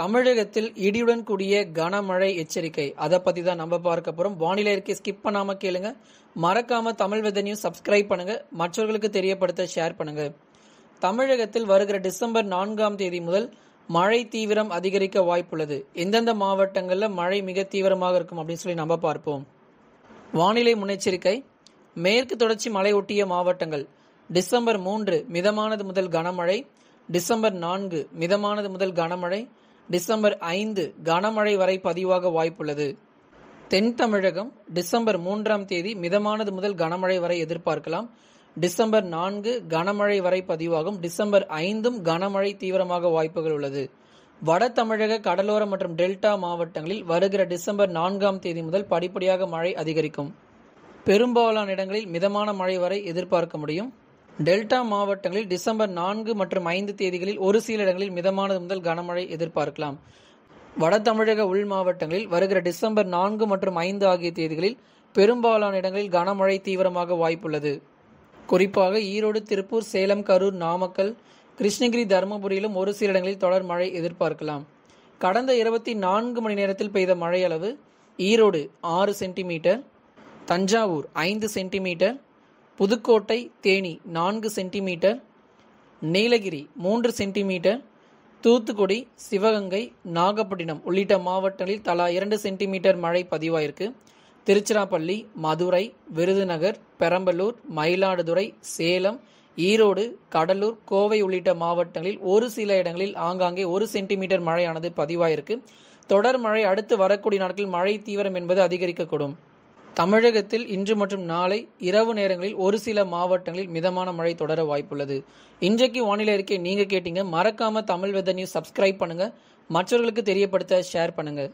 தமிழகத்தில் இடியுடன் கூடிய கனமழை எச்சரிக்கை அதை பற்றி தான் நம்ம பார்க்க போறோம் வானிலை இருக்கை ஸ்கிப் பண்ணாம கேளுங்க மறக்காம தமிழ் வெதனையும் சப்ஸ்கிரைப் பண்ணுங்க மற்றவர்களுக்கு தெரியப்படுத்த ஷேர் பண்ணுங்கள் தமிழகத்தில் வருகிற டிசம்பர் நான்காம் தேதி முதல் மழை தீவிரம் அதிகரிக்க வாய்ப்புள்ளது எந்தெந்த மாவட்டங்களில் மழை மிக தீவிரமாக இருக்கும் அப்படின்னு சொல்லி நம்ம பார்ப்போம் வானிலை முன்னெச்சரிக்கை மேற்கு தொடர்ச்சி மலையொட்டிய மாவட்டங்கள் டிசம்பர் மூன்று மிதமானது முதல் கனமழை டிசம்பர் நான்கு மிதமானது முதல் கனமழை டிசம்பர் ஐந்து கனமழை வரை பதிவாக வாய்ப்புள்ளது தென் தமிழகம் டிசம்பர் மூன்றாம் தேதி மிதமானது முதல் கனமழை வரை எதிர்பார்க்கலாம் டிசம்பர் நான்கு கனமழை வரை பதிவாகும் டிசம்பர் ஐந்தும் கனமழை தீவிரமாக வாய்ப்புகள் உள்ளது வட தமிழக கடலோர மற்றும் டெல்டா மாவட்டங்களில் வருகிற டிசம்பர் நான்காம் தேதி முதல் படிப்படியாக மழை அதிகரிக்கும் பெரும்பாலான இடங்களில் மிதமான மழை வரை எதிர்பார்க்க முடியும் டெல்டா மாவட்டங்களில் டிசம்பர் நான்கு மற்றும் ஐந்து தேதிகளில் ஒரு சில இடங்களில் மிதமானது முதல் கனமழை எதிர்பார்க்கலாம் வட தமிழக உள் மாவட்டங்களில் வருகிற டிசம்பர் நான்கு மற்றும் ஐந்து ஆகிய தேதிகளில் பெரும்பாலான இடங்களில் கனமழை தீவிரமாக வாய்ப்புள்ளது குறிப்பாக ஈரோடு திருப்பூர் சேலம் கரூர் நாமக்கல் கிருஷ்ணகிரி தருமபுரியிலும் ஒரு சில இடங்களில் தொடர் மழை எதிர்பார்க்கலாம் கடந்த இருபத்தி நான்கு மணி நேரத்தில் பெய்த மழையளவு ஈரோடு ஆறு சென்டிமீட்டர் தஞ்சாவூர் ஐந்து சென்டிமீட்டர் புதுக்கோட்டை தேனி நான்கு சென்டிமீட்டர் நீலகிரி மூன்று சென்டிமீட்டர் தூத்துக்குடி சிவகங்கை நாகப்பட்டினம் உள்ளிட்ட மாவட்டங்களில் தலா இரண்டு சென்டிமீட்டர் மழை பதிவாயிருக்கு திருச்சிராப்பள்ளி மதுரை விருதுநகர் பெரம்பலூர் மயிலாடுதுறை சேலம் ஈரோடு கடலூர் கோவை உள்ளிட்ட மாவட்டங்களில் ஒரு சில இடங்களில் ஆங்காங்கே ஒரு சென்டிமீட்டர் மழையானது பதிவாயிருக்கு தொடர் மழை அடுத்து வரக்கூடிய நாட்களில் மழை தீவிரம் என்பது அதிகரிக்கக்கூடும் தமிழகத்தில் இன்று மற்றும் நாளை இரவு நேரங்களில் ஒரு சில மாவட்டங்களில் மிதமான மழை தொடர வாய்ப்புள்ளது இன்றைக்கு வானிலை அறிக்கை நீங்கள் கேட்டீங்க மறக்காமல் தமிழ் வெதர் நியூஸ் சப்ஸ்கிரைப் பண்ணுங்கள் மற்றவர்களுக்கு தெரியப்படுத்த ஷேர் பண்ணுங்கள்